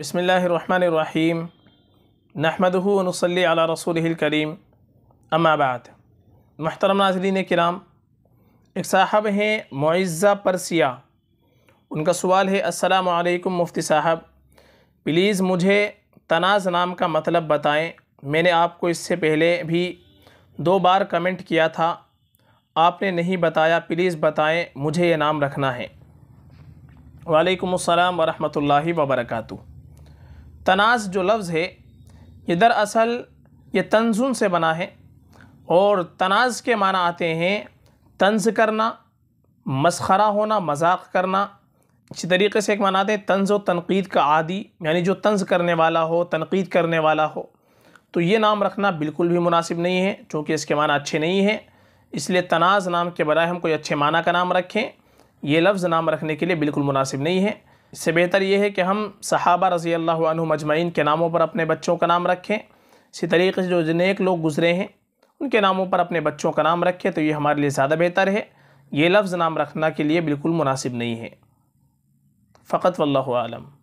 بسم اللہ الرحمن الرحیم نحمده و صلی علیہ رسوله الکریم اما بعد محترم ناظرین کرام ایک صاحب ہیں معزہ پرسیا ان کا سوال ہے السلام علیکم مفتی صاحب پلیز مجھے تناز نام کا مطلب بتائیں میں نے آپ کو اس سے پہلے بھی دو بار کمنٹ کیا تھا آپ نے نہیں بتایا پلیز بتائیں مجھے یہ نام رکھنا ہے وعلیکم السلام ورحمۃ اللہ وبرکاتہ تناز جو لفظ ہے یہ دراصل یہ تنزن سے بنا ہے اور تناز کے معنی آتے ہیں طنز کرنا مسخرہ ہونا مذاق کرنا اسی طریقے سے ایک معنی آتے ہیں طنز و تنقید کا عادی یعنی جو طنز کرنے والا ہو تنقید کرنے والا ہو تو یہ نام رکھنا بالکل بھی مناسب نہیں ہے چونکہ اس کے معنی اچھے نہیں ہیں اس لیے تناز نام کے برائے ہم کوئی اچھے معنی کا نام رکھیں یہ لفظ نام رکھنے کے لیے بالکل مناسب نہیں ہے اس سے بہتر یہ ہے کہ ہم صحابہ رضی اللہ عنہ مجمعین کے ناموں پر اپنے بچوں کا نام رکھیں اسی طریقے سے جو جنیک لوگ گزرے ہیں ان کے ناموں پر اپنے بچوں کا نام رکھیں تو یہ ہمارے لیے زیادہ بہتر ہے یہ لفظ نام رکھنا کے لیے بالکل مناسب نہیں ہے فقط واللہ عالم